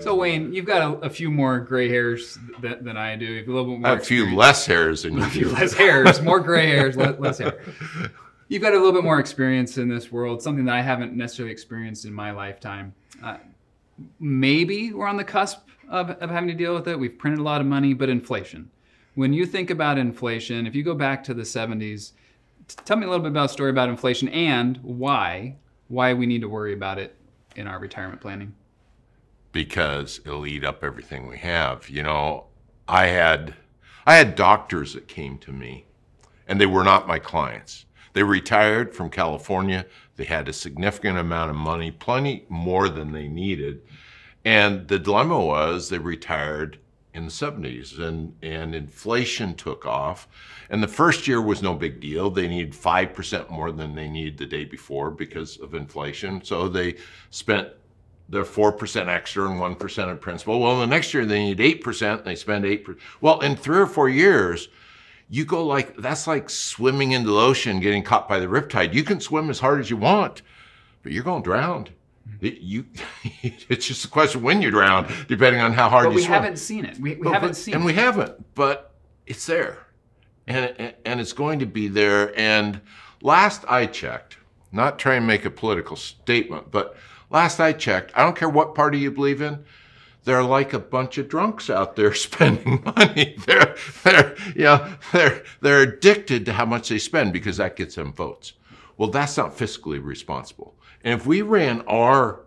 So Wayne, you've got a, a few more gray hairs th than I do. a little bit more. A few less hairs than you. A few less hairs, more gray hairs, less, less hair. You've got a little bit more experience in this world, something that I haven't necessarily experienced in my lifetime. Uh, maybe we're on the cusp of, of having to deal with it. We've printed a lot of money, but inflation. When you think about inflation, if you go back to the 70s, tell me a little bit about a story about inflation and why why we need to worry about it in our retirement planning. Because it'll eat up everything we have. You know, I had I had doctors that came to me and they were not my clients. They retired from California. They had a significant amount of money, plenty more than they needed. And the dilemma was they retired in the 70s and, and inflation took off. And the first year was no big deal. They needed 5% more than they needed the day before because of inflation. So they spent their 4% extra and 1% of principal. Well, the next year they need 8% and they spend 8%. Well, in three or four years, you go like, that's like swimming into the ocean, getting caught by the riptide. You can swim as hard as you want, but you're going to drown. It, you, it's just a question when you drown, depending on how hard but you swim. But we haven't seen it. We, we but, haven't but, seen and it. And we haven't, but it's there. And, and it's going to be there. And last I checked, not trying to make a political statement, but last I checked, I don't care what party you believe in, they're like a bunch of drunks out there spending money. They're, they're, you know, they're, they're addicted to how much they spend because that gets them votes. Well, that's not fiscally responsible. And if we ran our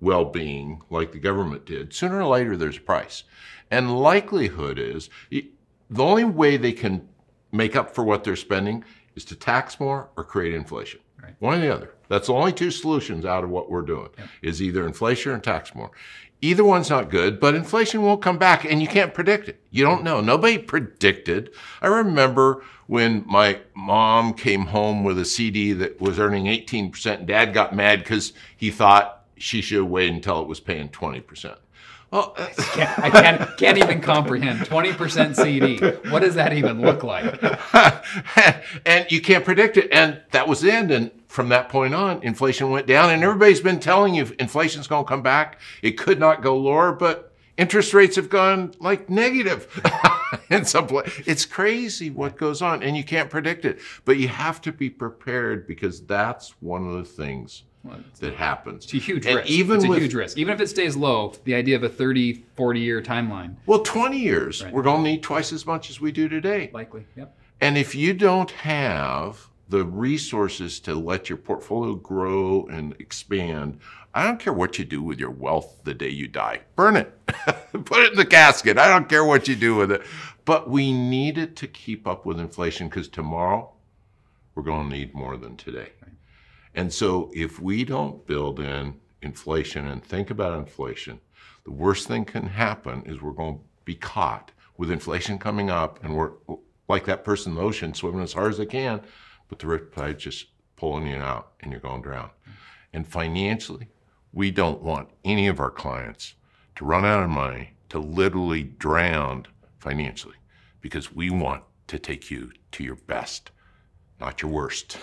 well-being like the government did, sooner or later there's a price. And likelihood is the only way they can make up for what they're spending is to tax more or create inflation. Right. One or the other. That's the only two solutions out of what we're doing yeah. is either inflation or tax more. Either one's not good, but inflation will not come back and you can't predict it. You don't know. Nobody predicted. I remember when my mom came home with a CD that was earning 18%, dad got mad because he thought she should wait until it was paying 20%. Oh, I can't, I can't, can't even comprehend 20% CD. What does that even look like? and you can't predict it. And that was the end. And from that point on, inflation went down. And everybody's been telling you inflation's going to come back. It could not go lower, but interest rates have gone like negative. in some place. It's crazy what goes on, and you can't predict it. But you have to be prepared because that's one of the things well, that happens. It's a huge and risk. Even it's a with, huge risk. Even if it stays low, the idea of a 30, 40 year timeline. Well, 20 years, right. we're going to need twice as much as we do today. Likely, yep. And if you don't have the resources to let your portfolio grow and expand. I don't care what you do with your wealth the day you die. Burn it. Put it in the casket. I don't care what you do with it. But we need it to keep up with inflation because tomorrow we're going to need more than today. And so if we don't build in inflation and think about inflation, the worst thing can happen is we're going to be caught with inflation coming up and we're like that person in the ocean swimming as hard as they can but the rip tide just pulling you out and you're going down. And financially, we don't want any of our clients to run out of money, to literally drown financially, because we want to take you to your best, not your worst.